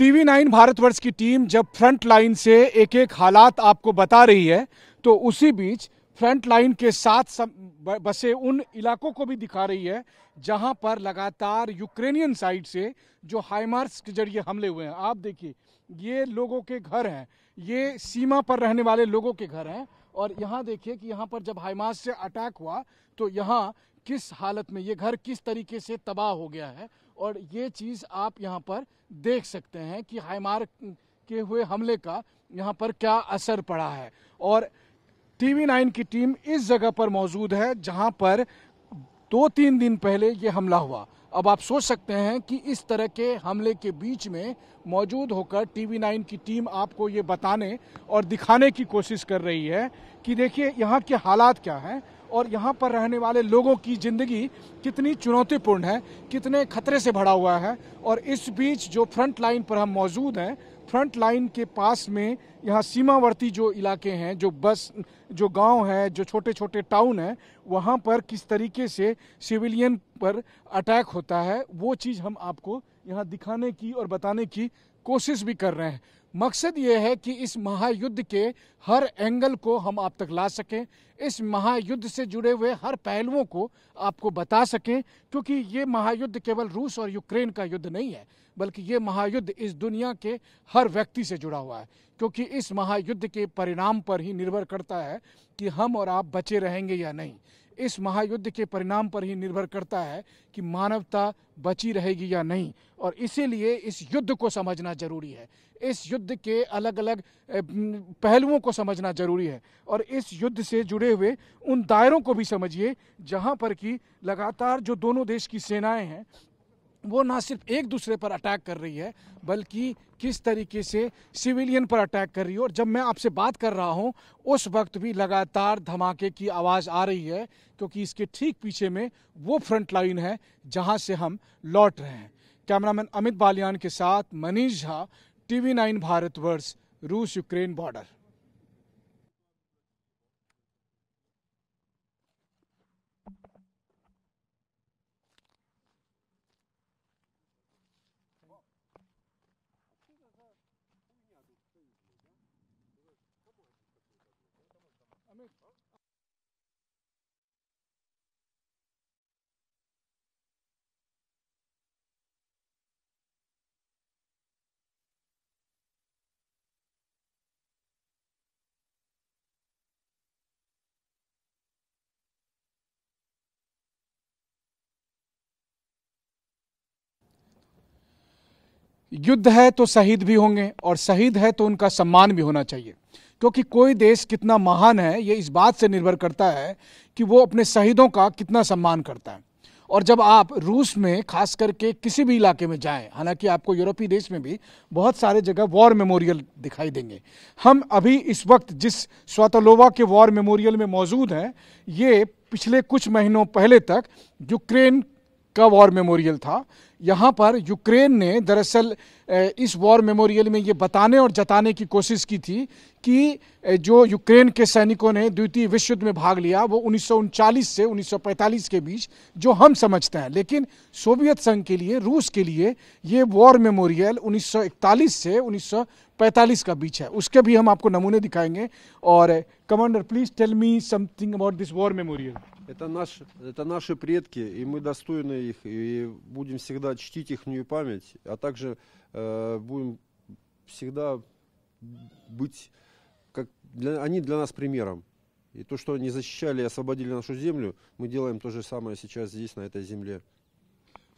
TV nine Bharatvarsh की team जब front line से एक एक हालात आपको बता रही है तो उसी बीच फ्रंट लाइन के साथ सब बसे उन इलाकों को भी दिखा रही है जहां पर लगातार यूक्रेनियन साइड से जो हाईमार्स के जरिए हमले हुए हैं आप देखिए ये लोगों के घर हैं ये सीमा पर रहने वाले लोगों के घर हैं और यहाँ देखिए कि यहाँ पर जब हाईमार्स से अटैक हुआ तो यहाँ किस हालत में ये घर किस तरीके से तबाह हो गया है और ये चीज़ आप यहाँ पर देख सकते हैं कि हाईमार के हुए हमले का यहाँ पर क्या असर पड़ा है और टीवी नाइन की टीम इस जगह पर मौजूद है जहाँ पर दो तीन दिन पहले ये हमला हुआ अब आप सोच सकते हैं कि इस तरह के हमले के बीच में मौजूद होकर टीवी नाइन की टीम आपको ये बताने और दिखाने की कोशिश कर रही है कि देखिए यहाँ के हालात क्या हैं और यहाँ पर रहने वाले लोगों की ज़िंदगी कितनी चुनौतीपूर्ण है कितने खतरे से भरा हुआ है और इस बीच जो फ्रंट लाइन पर हम मौजूद हैं फ्रंट लाइन के पास में यहाँ सीमावर्ती जो इलाके हैं जो बस जो गांव है जो छोटे छोटे टाउन है वहाँ पर किस तरीके से सिविलियन पर अटैक होता है वो चीज़ हम आपको यहाँ दिखाने की और बताने की कोशिश भी कर रहे हैं मकसद ये है कि इस महायुद्ध के हर एंगल को हम आप तक ला सकें इस महायुद्ध से जुड़े हुए हर पहलुओं को आपको बता सकें क्योंकि ये महायुद्ध केवल रूस और यूक्रेन का युद्ध नहीं है बल्कि ये महायुद्ध इस दुनिया के हर व्यक्ति से जुड़ा हुआ है क्योंकि इस महायुद्ध के परिणाम पर ही निर्भर करता है कि हम और आप बचे रहेंगे या नहीं इस महायुद्ध के परिणाम पर ही निर्भर करता है कि मानवता बची रहेगी या नहीं और इसीलिए इस युद्ध को समझना जरूरी है इस युद्ध के अलग अलग पहलुओं को समझना जरूरी है और इस युद्ध से जुड़े हुए उन दायरों को भी समझिए जहां पर कि लगातार जो दोनों देश की सेनाएं हैं वो ना सिर्फ एक दूसरे पर अटैक कर रही है बल्कि किस तरीके से सिविलियन पर अटैक कर रही है और जब मैं आपसे बात कर रहा हूं उस वक्त भी लगातार धमाके की आवाज़ आ रही है क्योंकि इसके ठीक पीछे में वो फ्रंट लाइन है जहां से हम लौट रहे हैं कैमरामैन अमित बालियान के साथ मनीष झा वी नाइन भारतवर्ष रूस यूक्रेन बॉर्डर me. युद्ध है तो शहीद भी होंगे और शहीद है तो उनका सम्मान भी होना चाहिए क्योंकि कोई देश कितना महान है ये इस बात से निर्भर करता है कि वो अपने शहीदों का कितना सम्मान करता है और जब आप रूस में खास करके किसी भी इलाके में जाएं हालांकि आपको यूरोपीय देश में भी बहुत सारे जगह वॉर मेमोरियल दिखाई देंगे हम अभी इस वक्त जिस स्वातलोवा के वॉर मेमोरियल में मौजूद हैं ये पिछले कुछ महीनों पहले तक यूक्रेन का वॉर मेमोरियल था यहाँ पर यूक्रेन ने दरअसल इस वॉर मेमोरियल में ये बताने और जताने की कोशिश की थी कि जो यूक्रेन के सैनिकों ने द्वितीय विश्व युद्ध में भाग लिया वो उन्नीस से 1945 के बीच जो हम समझते हैं लेकिन सोवियत संघ के लिए रूस के लिए ये वॉर मेमोरियल 1941 से 1945 का बीच है उसके भी हम आपको नमूने दिखाएंगे और commander please tell me something about this war memorial Это, наш, это наши предки, и мы достойны их, и будем всегда чтить их память, а также э, будем всегда быть, как для, они для нас примером. И то, что они защищали и освободили нашу землю, мы делаем то же самое сейчас здесь, на этой земле.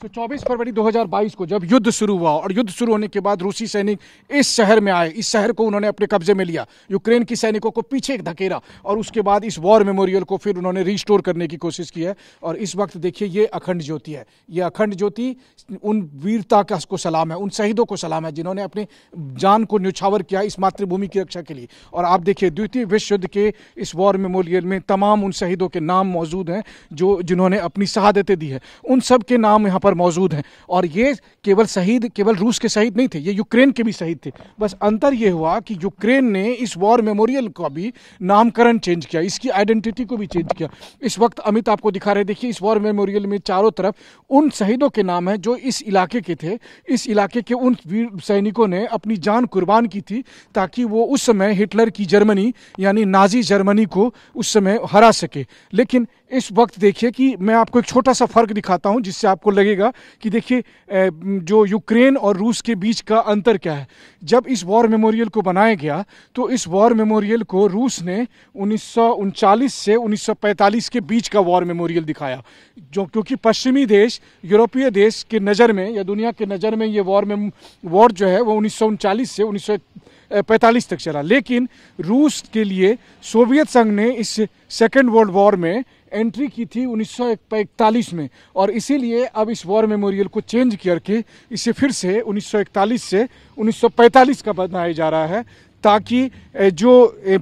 तो 24 फरवरी 2022 को जब युद्ध शुरू हुआ और युद्ध शुरू होने के बाद रूसी सैनिक इस शहर में आए इस शहर को उन्होंने अपने कब्जे में लिया यूक्रेन की सैनिकों को पीछे धकेला और उसके बाद इस वॉर मेमोरियल को फिर उन्होंने रिस्टोर करने की कोशिश की है और इस वक्त देखिए ये अखंड ज्योति है ये अखंड ज्योति उन वीरता का को सलाम है उन शहीदों को सलाम है जिन्होंने अपनी जान को न्यौछावर किया इस मातृभूमि की रक्षा के लिए और आप देखिए द्वितीय विश्व युद्ध के इस वॉर मेमोरियल में तमाम उन शहीदों के नाम मौजूद हैं जो जिन्होंने अपनी शहादतें दी है उन सब के नाम यहाँ पर पर मौजूद हैं और ये केवल शहीद केवल रूस के शहीद नहीं थे ये यूक्रेन के भी शहीद थे बस अंतर ये हुआ कि यूक्रेन ने इस वॉर मेमोरियल का भी नामकरण चेंज किया इसकी आइडेंटिटी को भी चेंज किया इस वक्त अमित आपको दिखा रहे देखिए इस वॉर मेमोरियल में चारों तरफ उन शहीदों के नाम हैं जो इस इलाके के थे इस इलाके के उन वीर सैनिकों ने अपनी जान कुर्बान की थी ताकि वो उस समय हिटलर की जर्मनी यानी नाजी जर्मनी को उस समय हरा सके लेकिन इस वक्त देखिए कि मैं आपको एक छोटा सा फ़र्क दिखाता हूं जिससे आपको लगेगा कि देखिए जो यूक्रेन और रूस के बीच का अंतर क्या है जब इस वॉर मेमोरियल को बनाया गया तो इस वॉर मेमोरियल को रूस ने उन्नीस से 1945 के बीच का वॉर मेमोरियल दिखाया जो क्योंकि पश्चिमी देश यूरोपीय देश के नज़र में या दुनिया के नज़र में ये वॉर में वॉर जो है वो उन्नीस से उन्नीस पैंतालीस तक चला लेकिन रूस के लिए सोवियत संघ ने इस सेकेंड वर्ल्ड वॉर में एंट्री की थी उन्नीस में और इसीलिए अब इस वॉर मेमोरियल को चेंज करके इसे फिर से 1941 से 1945 का बनाया जा रहा है ताकि जो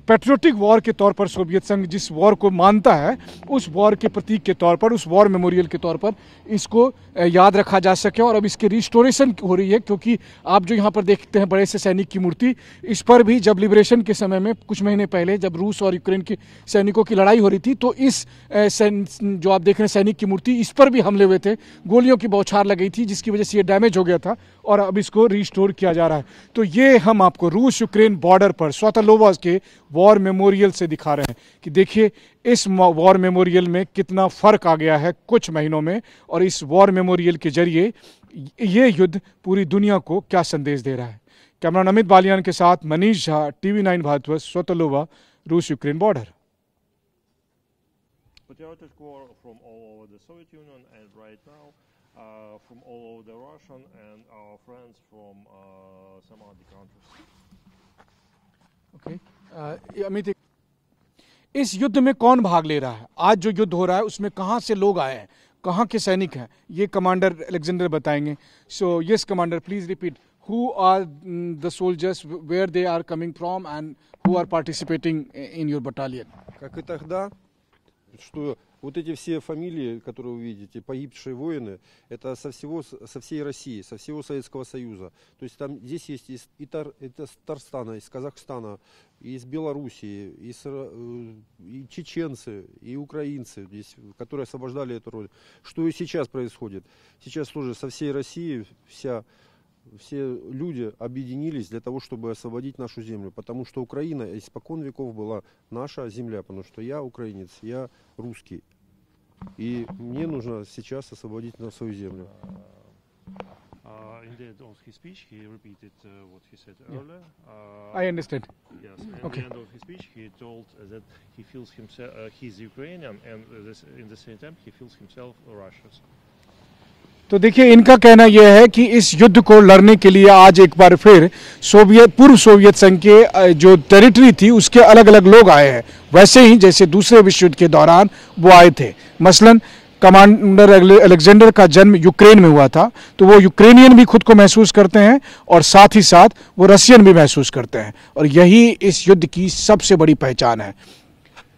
पेट्रियोटिक वॉर के तौर पर सोवियत संघ जिस वॉर को मानता है उस वॉर के प्रतीक के तौर पर उस वॉर मेमोरियल के तौर पर इसको याद रखा जा सके और अब इसके रिस्टोरेशन हो रही है क्योंकि आप जो यहाँ पर देखते हैं बड़े से सैनिक की मूर्ति इस पर भी जब लिबरेशन के समय में कुछ महीने पहले जब रूस और यूक्रेन के सैनिकों की लड़ाई हो रही थी तो इस जो आप देख रहे हैं सैनिक की मूर्ति इस पर भी हमले हुए थे गोलियों की बौछार लगी थी जिसकी वजह से ये डैमेज हो गया था और अब इसको रिस्टोर किया जा रहा है तो ये हम आपको रूस यूक्रेन बॉर्डर पर स्वतलोवा के वॉर मेमोरियल से दिखा रहे हैं कि देखिए इस वॉर मेमोरियल में कितना फ़र्क आ गया है कुछ महीनों में और इस वॉर मेमोरियल के जरिए ये युद्ध पूरी दुनिया को क्या संदेश दे रहा है कैमरा अमित बालियान के साथ मनीष झा टीवी नाइन स्वतलोवा रूस Ukraine border patriotic war from all over the Soviet Union and right now uh, from all over the Russian and our friends from uh, some other countries. okay. uh, इस युद्ध में कौन भाग ले रहा है आज जो युद्ध हो रहा है उसमें कहाँ से लोग आए हैं कहाँ के सैनिक हैं ये कमांडर अलेक्जेंडर बताएंगे so yes commander please repeat who are the soldiers where they are coming from and who are participating in your battalion Вот эти все фамилии, которые вы видите, погибшие воины, это со, всего, со всей России, со всего Советского Союза. То есть там здесь есть из, и Тар, это из Татарстана, из Казахстана, из Белоруссии, из, э, и чеченцы, и украинцы, здесь, которые освобождали эту роль. Что и сейчас происходит? Сейчас тоже со всей России вся все люди объединились для того, чтобы освободить нашу землю, потому что Украина испокон веков была наша земля, потому что я украинец, я русский. И мне нужно сейчас освободить на свою землю. Uh, in the, of his speech, he repeated uh, what he said yeah. earlier. Uh, I understand. Yes. At okay. the end of his speech, he told that he feels himself uh, he's Ukrainian, and this, in the same time, he feels himself Russian. तो देखिए इनका कहना यह है कि इस युद्ध को लड़ने के लिए आज एक बार फिर सोवियत पूर्व सोवियत संघ के जो टेरिटरी थी उसके अलग अलग लोग आए हैं वैसे ही जैसे दूसरे विश्व युद्ध के दौरान वो आए थे मसलन कमांडर अलेक्जेंडर का जन्म यूक्रेन में हुआ था तो वो यूक्रेनियन भी खुद को महसूस करते हैं और साथ ही साथ वो रशियन भी महसूस करते हैं और यही इस युद्ध की सबसे बड़ी पहचान है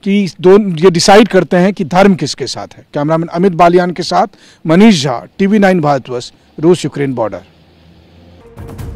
कि दोनों ये डिसाइड करते हैं कि धर्म किसके साथ है कैमरामैन अमित बालियान के साथ मनीष झा टीवी नाइन भारतवर्ष रूस यूक्रेन बॉर्डर